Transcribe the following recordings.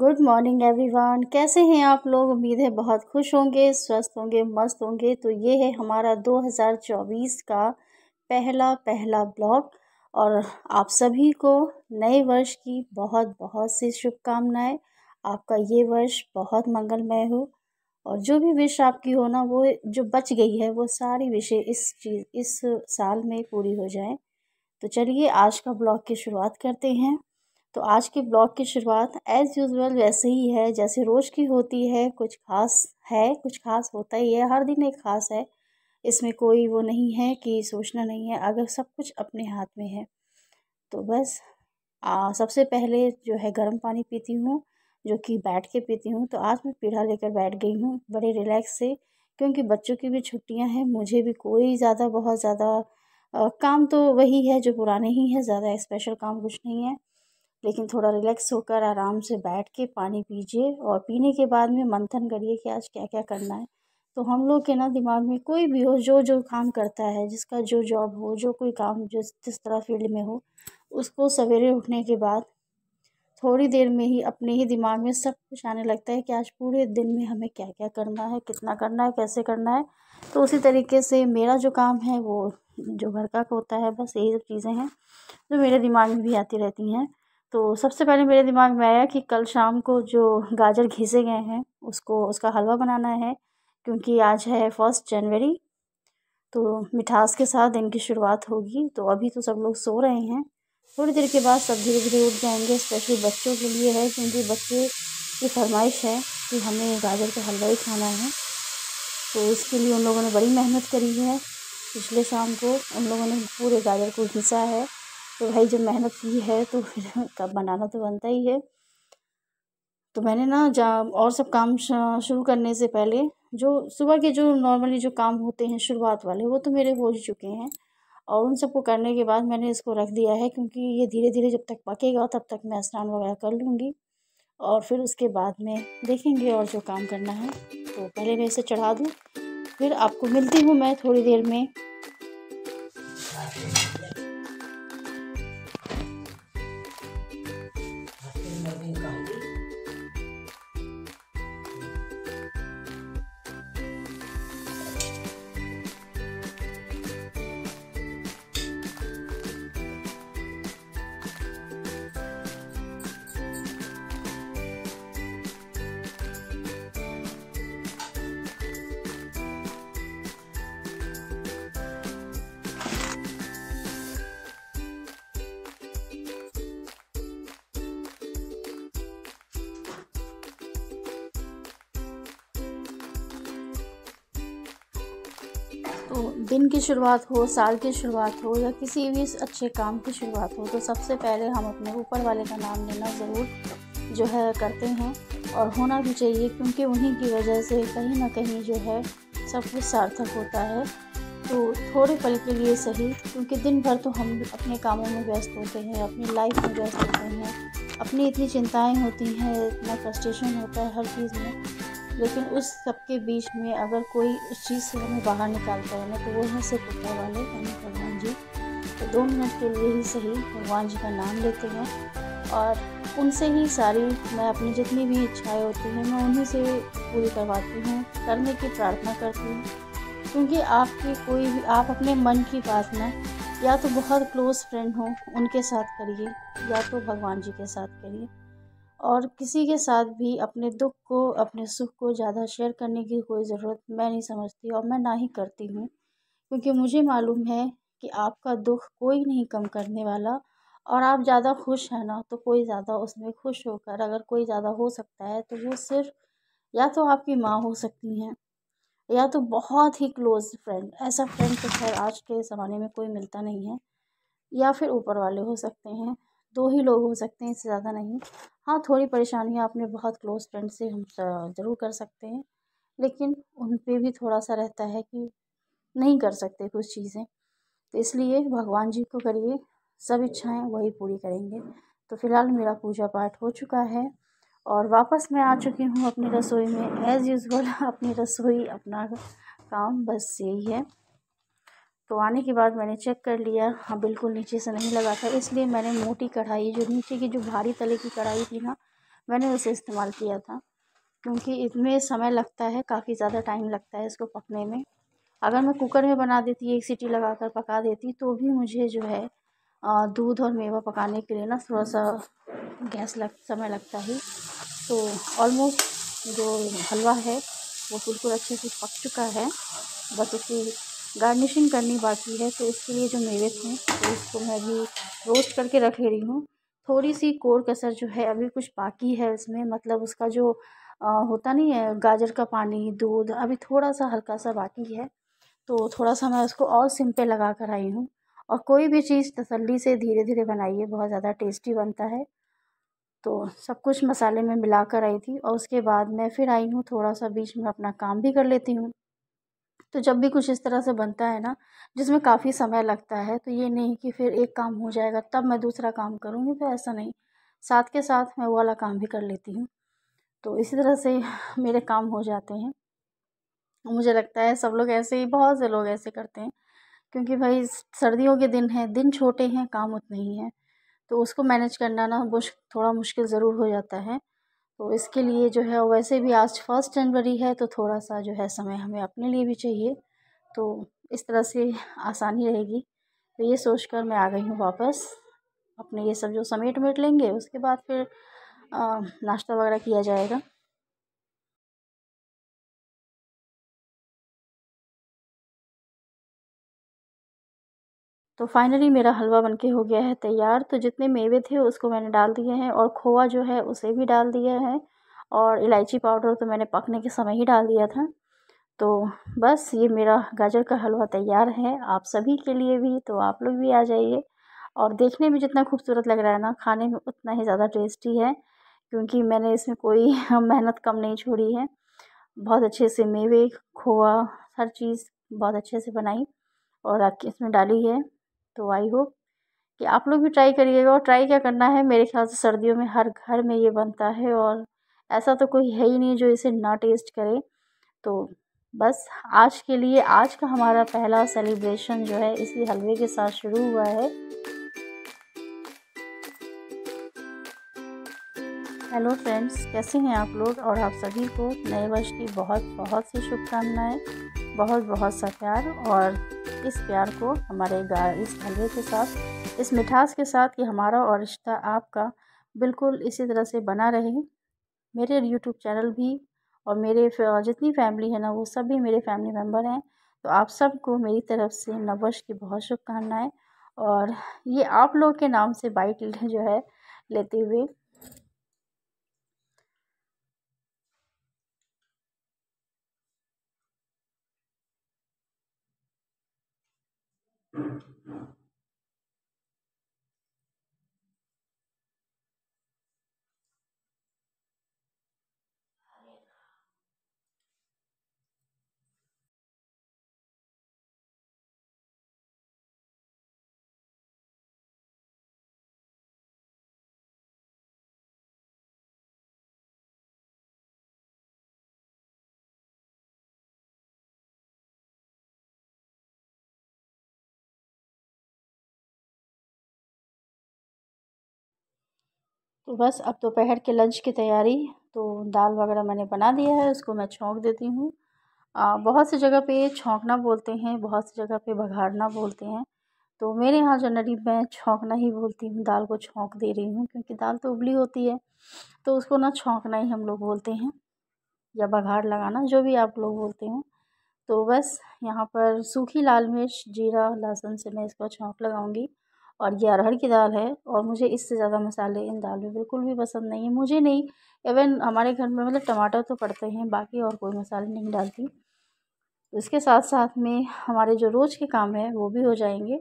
Good morning everyone कैसे हैं आप लोग उम्मीद है बहुत खुश होंगे स्वस्थ होंगे मस्त होंगे तो ये है हमारा 2024 का पहला पहला ब्लॉग और आप सभी को नए वर्ष की बहुत बहुत सी शुभकामनाएं आपका ये वर्ष बहुत मंगलमय हो और जो भी विश आपकी हो ना वो जो बच गई है वो सारी विषय इस चीज़ इस साल में पूरी हो जाए तो चलिए आज का ब्लॉग की शुरुआत करते हैं तो आज के ब्लॉग की शुरुआत एज़ यूजल वैसे ही है जैसे रोज़ की होती है कुछ खास है कुछ खास होता ही है हर दिन एक खास है इसमें कोई वो नहीं है कि सोचना नहीं है अगर सब कुछ अपने हाथ में है तो बस आ, सबसे पहले जो है गर्म पानी पीती हूँ जो कि बैठ के पीती हूँ तो आज मैं पीढ़ा लेकर बैठ गई हूँ बड़े रिलैक्स से क्योंकि बच्चों की भी छुट्टियाँ हैं मुझे भी कोई ज़्यादा बहुत ज़्यादा काम तो वही है जो पुराने ही है ज़्यादा स्पेशल काम कुछ नहीं है लेकिन थोड़ा रिलैक्स होकर आराम से बैठ के पानी पीजिए और पीने के बाद में मंथन करिए कि आज क्या क्या करना है तो हम लोग के ना दिमाग में कोई भी हो जो जो काम करता है जिसका जो जॉब हो जो कोई काम जो जिस तरह फील्ड में हो उसको सवेरे उठने के बाद थोड़ी देर में ही अपने ही दिमाग में सब कुछ आने लगता है कि आज पूरे दिन में हमें क्या क्या करना है कितना करना है कैसे करना है तो उसी तरीके से मेरा जो काम है वो जो घर का होता है बस यही सब चीज़ें हैं जो मेरे दिमाग में भी आती रहती हैं तो सबसे पहले मेरे दिमाग में आया कि कल शाम को जो गाजर घिसे गए हैं उसको उसका हलवा बनाना है क्योंकि आज है फर्स्ट जनवरी तो मिठास के साथ दिन की शुरुआत होगी तो अभी तो सब लोग सो रहे हैं थोड़ी देर के बाद सब धीरे धीरे उठ जाएंगे स्पेशली बच्चों के लिए है क्योंकि बच्चे की फरमाइश है कि हमें गाजर का हलवा ही खाना है तो इसके लिए उन लोगों ने बड़ी मेहनत करी है पिछले शाम को उन लोगों ने पूरे गाजर को घिसा है तो भाई जब मेहनत की है तो फिर कब बनाना तो बनता ही है तो मैंने ना जा और सब काम शुरू करने से पहले जो सुबह के जो नॉर्मली जो काम होते हैं शुरुआत वाले वो तो मेरे हो ही चुके हैं और उन सबको करने के बाद मैंने इसको रख दिया है क्योंकि ये धीरे धीरे जब तक पकेगा तब तक मैं स्नान वगैरह कर लूँगी और फिर उसके बाद में देखेंगे और जो काम करना है तो पहले मैं इसे चढ़ा दूँ फिर आपको मिलती हूँ मैं थोड़ी देर में तो दिन की शुरुआत हो साल की शुरुआत हो या किसी भी अच्छे काम की शुरुआत हो तो सबसे पहले हम अपने ऊपर वाले का नाम लेना ज़रूर जो है करते हैं और होना भी चाहिए क्योंकि उन्हीं की वजह से कहीं ना कहीं जो है सब कुछ सार्थक होता है तो थोड़े पल के लिए सही क्योंकि दिन भर तो हम अपने कामों में व्यस्त होते हैं अपनी लाइफ में व्यस्त होते हैं अपनी इतनी चिंताएं होती हैं इतना फ्रस्ट्रेशन होता है हर चीज़ में लेकिन उस सबके बीच में अगर कोई उस चीज़ से हमें बाहर निकालता है ना तो वो हैं सिर्फ ऊपर वाले यानी भगवान जी तो दो मिनट के लिए ही सही भगवान जी का नाम लेते हैं और उनसे ही सारी मैं अपनी जितनी भी इच्छाएं होती हैं मैं उन्हीं से पूरी करवाती हूँ करने की प्रार्थना करती हूँ क्योंकि आपकी कोई भी आप अपने मन की बात ना या तो बहुत क्लोज़ फ्रेंड हो उनके साथ करिए या तो भगवान जी के साथ करिए और किसी के साथ भी अपने दुख को अपने सुख को ज़्यादा शेयर करने की कोई ज़रूरत मैं नहीं समझती और मैं ना ही करती हूँ क्योंकि मुझे मालूम है कि आपका दुख कोई नहीं कम करने वाला और आप ज़्यादा खुश हैं ना तो कोई ज़्यादा उसमें खुश होकर अगर कोई ज़्यादा हो सकता है तो वो सिर्फ या तो आपकी माँ हो सकती हैं या तो बहुत ही क्लोज़ फ्रेंड ऐसा फ्रेंड तो खैर आज के ज़माने में कोई मिलता नहीं है या फिर ऊपर वाले हो सकते हैं दो ही लोग हो सकते हैं इससे ज़्यादा नहीं हाँ थोड़ी परेशानियाँ अपने बहुत क्लोज़ फ्रेंड से हम ज़रूर कर सकते हैं लेकिन उन पर भी थोड़ा सा रहता है कि नहीं कर सकते कुछ चीज़ें तो इसलिए भगवान जी को करिए सब इच्छाएं वही पूरी करेंगे तो फ़िलहाल मेरा पूजा पाठ हो चुका है और वापस मैं आ चुकी हूँ अपनी रसोई में एज़ यूज़ुअल अपनी रसोई अपना काम बस यही है तो आने के बाद मैंने चेक कर लिया हाँ बिल्कुल नीचे से नहीं लगा था इसलिए मैंने मोटी कढ़ाई जो नीचे की जो भारी तले की कढ़ाई थी ना मैंने उसे इस्तेमाल किया था क्योंकि इसमें समय लगता है काफ़ी ज़्यादा टाइम लगता है इसको पकने में अगर मैं कुकर में बना देती एक सीटी लगा कर पका देती तो भी मुझे जो है दूध और मेवा पकाने के लिए ना थोड़ा सा गैस लग समय लगता ही तो ऑलमोस्ट जो हलवा है वो बिल्कुल अच्छे से पक चुका है बस उसकी गार्निशिंग करनी बाकी है तो इसके लिए जो मेवे थे तो इसको मैं अभी रोस्ट करके रख ले रही हूँ थोड़ी सी कोर कसर जो है अभी कुछ बाकी है उसमें मतलब उसका जो आ, होता नहीं है गाजर का पानी दूध अभी थोड़ा सा हल्का सा बाकी है तो थोड़ा सा मैं उसको और सिम पे लगा कर आई हूँ और कोई भी चीज़ तसल्ली से धीरे धीरे बनाइए बहुत ज़्यादा टेस्टी बनता है तो सब कुछ मसाले में मिला कर आई थी और उसके बाद मैं फिर आई हूँ थोड़ा सा बीच में अपना काम भी कर लेती हूँ तो जब भी कुछ इस तरह से बनता है ना जिसमें काफ़ी समय लगता है तो ये नहीं कि फिर एक काम हो जाएगा तब मैं दूसरा काम करूँगी तो ऐसा नहीं साथ के साथ मैं वो वाला काम भी कर लेती हूँ तो इसी तरह से मेरे काम हो जाते हैं मुझे लगता है सब लोग ऐसे ही बहुत से लोग ऐसे करते हैं क्योंकि भाई सर्दियों के दिन हैं दिन छोटे हैं काम उतने ही हैं तो उसको मैनेज करना ना मुश्क थोड़ा मुश्किल ज़रूर हो जाता है तो इसके लिए जो है वैसे भी आज फर्स्ट जनवरी है तो थोड़ा सा जो है समय हमें अपने लिए भी चाहिए तो इस तरह से आसानी रहेगी तो ये सोच कर मैं आ गई हूँ वापस अपने ये सब जो समेट मेट लेंगे उसके बाद फिर नाश्ता वगैरह किया जाएगा तो फाइनली मेरा हलवा बनके हो गया है तैयार तो जितने मेवे थे उसको मैंने डाल दिए हैं और खोआ जो है उसे भी डाल दिया है और इलायची पाउडर तो मैंने पकने के समय ही डाल दिया था तो बस ये मेरा गाजर का हलवा तैयार है आप सभी के लिए भी तो आप लोग भी आ जाइए और देखने में जितना खूबसूरत लग रहा है ना खाने में उतना ही ज़्यादा टेस्टी है क्योंकि मैंने इसमें कोई मेहनत कम नहीं छोड़ी है बहुत अच्छे से मेवे खोआ हर चीज़ बहुत अच्छे से बनाई और इसमें डाली है तो आई होप कि आप लोग भी ट्राई करिएगा और ट्राई क्या करना है मेरे ख्याल से सर्दियों में हर घर में ये बनता है और ऐसा तो कोई है ही नहीं जो इसे ना टेस्ट करे तो बस आज के लिए आज का हमारा पहला सेलिब्रेशन जो है इसी हलवे के साथ शुरू हुआ है हेलो फ्रेंड्स कैसे हैं आप लोग और आप सभी को नए वर्ष की बहुत बहुत सी शुभकामनाएं बहुत बहुत सा प्यार और इस प्यार को हमारे गाय इस हलवे के साथ इस मिठास के साथ कि हमारा और रिश्ता आपका बिल्कुल इसी तरह से बना रहे मेरे यूट्यूब चैनल भी और मेरे जितनी फैमिली है ना वो सब भी मेरे फैमिली मेम्बर हैं तो आप सबको मेरी तरफ से नववर्ष की बहुत शुभकामनाएँ और ये आप लोग के नाम से बाइट जो है लेते हुए तो बस अब दोपहर के लंच की तैयारी तो दाल वगैरह मैंने बना दिया है उसको मैं छोंक देती हूँ बहुत सी जगह पे छोंकना बोलते हैं बहुत सी जगह पे बघाड़ना बोलते हैं तो मेरे यहाँ जनरली मैं छोंकना ही बोलती हूँ दाल को छोंक दे रही हूँ क्योंकि दाल तो उबली होती है तो उसको ना छोंकना ही हम लोग बोलते हैं या बघाड़ लगाना जो भी आप लोग बोलते हो तो बस यहाँ पर सूखी लाल मिर्च जीरा लहसुन से मैं इसको छोंक लगाऊँगी और ये अरहर की दाल है और मुझे इससे ज़्यादा मसाले इन दाल में बिल्कुल भी पसंद नहीं है मुझे नहीं इवन हमारे घर में मतलब टमाटर तो पड़ते हैं बाकी और कोई मसाले नहीं डालती इसके साथ साथ में हमारे जो रोज़ के काम है वो भी हो जाएंगे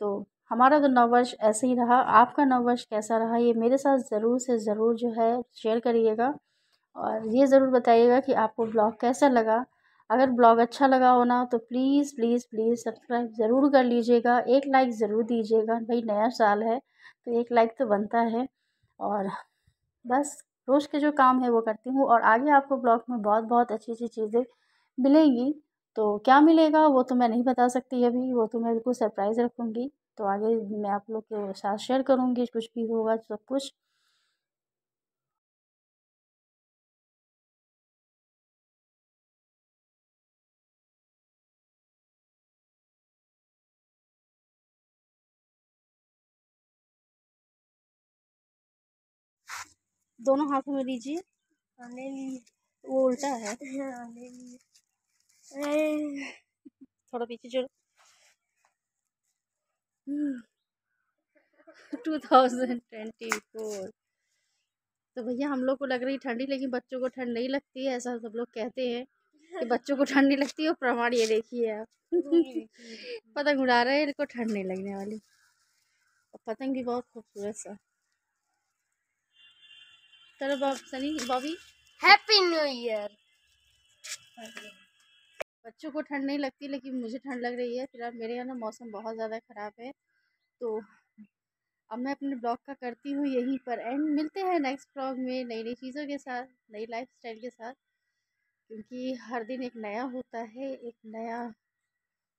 तो हमारा तो नववर्ष ऐसे ही रहा आपका नववर्ष कैसा रहा ये मेरे साथ ज़रूर से ज़रूर जो है शेयर करिएगा और ये ज़रूर बताइएगा कि आपको ब्लॉग कैसा लगा अगर ब्लॉग अच्छा लगा हो ना तो प्लीज़ प्लीज़ प्लीज़ सब्सक्राइब ज़रूर कर लीजिएगा एक लाइक ज़रूर दीजिएगा भाई नया साल है तो एक लाइक तो बनता है और बस रोज़ के जो काम है वो करती हूँ और आगे आपको ब्लॉग में बहुत बहुत अच्छी अच्छी चीज़ें मिलेंगी तो क्या मिलेगा वो तो मैं नहीं बता सकती अभी वो तो मैं बिल्कुल सरप्राइज़ रखूँगी तो आगे मैं आप लोग के साथ शेयर करूँगी कुछ भी होगा सब कुछ दोनों हाथों में लीजिए वो उल्टा है हाँ, थोड़ा पीछे छोड़ो टू थाउजेंड ट्वेंटी फोर तो भैया हम लोग को लग रही ठंडी लेकिन बच्चों को ठंड नहीं लगती है ऐसा सब लोग कहते हैं कि बच्चों को ठंड नहीं लगती है प्रमाण ये देखिए आप हम्म। पतंग उड़ा रहे हैं इनको ठंड नहीं लगने वाली और पतंग भी बहुत खूबसूरत सा चलो Sunny Bobby happy new year बच्चों को ठंड नहीं लगती लेकिन मुझे ठंड लग रही है फिलहाल मेरे यहाँ ना मौसम बहुत ज़्यादा ख़राब है तो अब मैं अपने ब्लॉग का करती हूँ यहीं पर एंड मिलते हैं नेक्स्ट ब्लॉग में नई नई चीज़ों के साथ नई लाइफ स्टाइल के साथ क्योंकि हर दिन एक नया होता है एक नया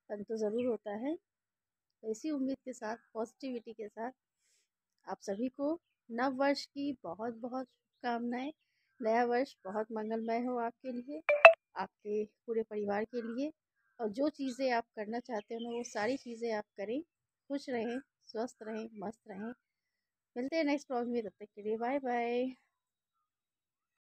पन तो ज़रूर होता है तो इसी उम्मीद के साथ पॉजिटिविटी के साथ आप सभी को नव वर्ष की बहुत बहुत शुभकामनाएं नया वर्ष बहुत मंगलमय हो आपके लिए आपके पूरे परिवार के लिए और जो चीज़ें आप करना चाहते हो ना वो सारी चीज़ें आप करें खुश रहें स्वस्थ रहें मस्त रहें मिलते हैं नेक्स्ट ब्लॉग में तब तक के लिए बाय बाय